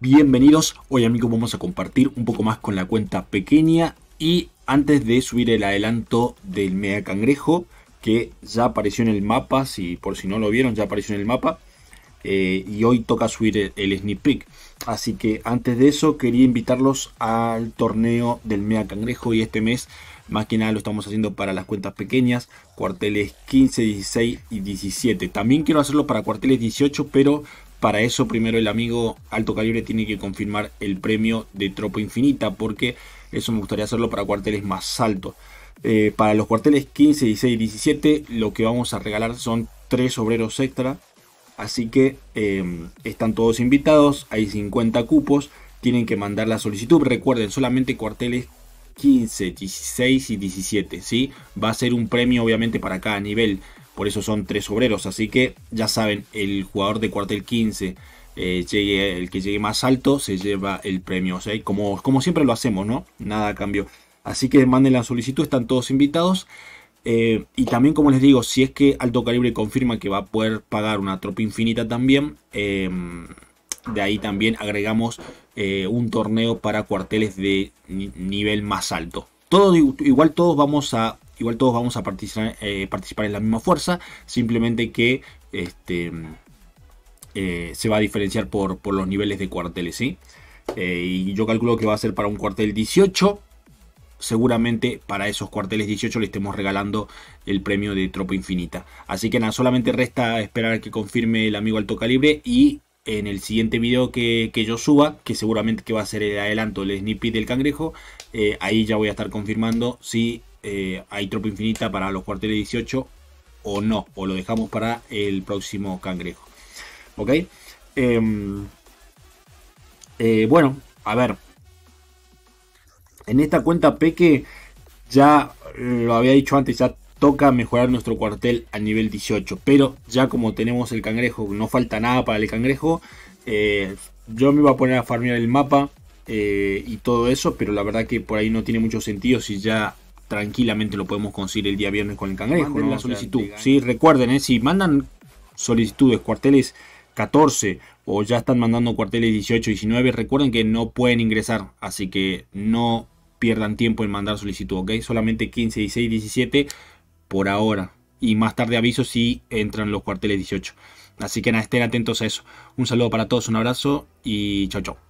Bienvenidos, hoy amigos vamos a compartir un poco más con la cuenta pequeña y antes de subir el adelanto del Mega Cangrejo que ya apareció en el mapa, si por si no lo vieron ya apareció en el mapa eh, y hoy toca subir el, el sneak peek. Así que antes de eso quería invitarlos al torneo del Mega Cangrejo y este mes más que nada lo estamos haciendo para las cuentas pequeñas, cuarteles 15, 16 y 17. También quiero hacerlo para cuarteles 18, pero para eso primero el amigo Alto Calibre tiene que confirmar el premio de Tropa Infinita porque eso me gustaría hacerlo para cuarteles más altos. Eh, para los cuarteles 15, 16 y 17 lo que vamos a regalar son 3 obreros extra. Así que em, están todos invitados, hay 50 cupos, tienen que mandar la solicitud. Recuerden, solamente cuarteles 15, 16 y 17, ¿sí? Va a ser un premio obviamente para cada nivel por eso son tres obreros. Así que ya saben, el jugador de cuartel 15, eh, llegue, el que llegue más alto, se lleva el premio. sea, Como, como siempre lo hacemos, ¿no? Nada a cambio. Así que manden la solicitud, están todos invitados. Eh, y también, como les digo, si es que Alto Calibre confirma que va a poder pagar una tropa infinita también, eh, de ahí también agregamos un torneo para cuarteles de nivel más alto. Todo, igual todos vamos a igual todos vamos a eh, participar, en la misma fuerza, simplemente que este, eh, se va a diferenciar por, los niveles de cuarteles, ¿sí? Eh, y yo calculo que va a ser para un cuartel 18. Seguramente para esos cuarteles 18 le estemos regalando el premio de Tropa Infinita. Así que nada, solamente resta esperar a que confirme el amigo Alto Calibre y en el siguiente video que, yo suba, que seguramente que va a ser el adelanto, del snippet del cangrejo, ahí ya voy a estar confirmando si eh, hay tropa infinita para los cuarteles 18 o no, o lo dejamos para el próximo cangrejo. ¿Ok? Em, eh, bueno, a ver. En esta cuenta Peque, ya lo había dicho antes, ya toca mejorar nuestro cuartel a nivel 18. Pero ya como tenemos el cangrejo, no falta nada para el cangrejo. Eh, yo me iba a poner a farmear el mapa y todo eso, pero la verdad que por ahí no tiene mucho sentido si ya tranquilamente lo podemos conseguir el día viernes con el cangrejo, en la solicitud. recuerden, ¿eh? si mandan solicitudes, cuarteles 14 o ya están mandando cuarteles 18, 19, recuerden que no pueden ingresar, así que no pierdan tiempo en mandar solicitud, ¿ok? Solamente 15, 16, 17 por ahora. Y más tarde aviso si entran los cuarteles 18. Así que nada, estén atentos a eso. Un saludo para todos, un abrazo y chau chau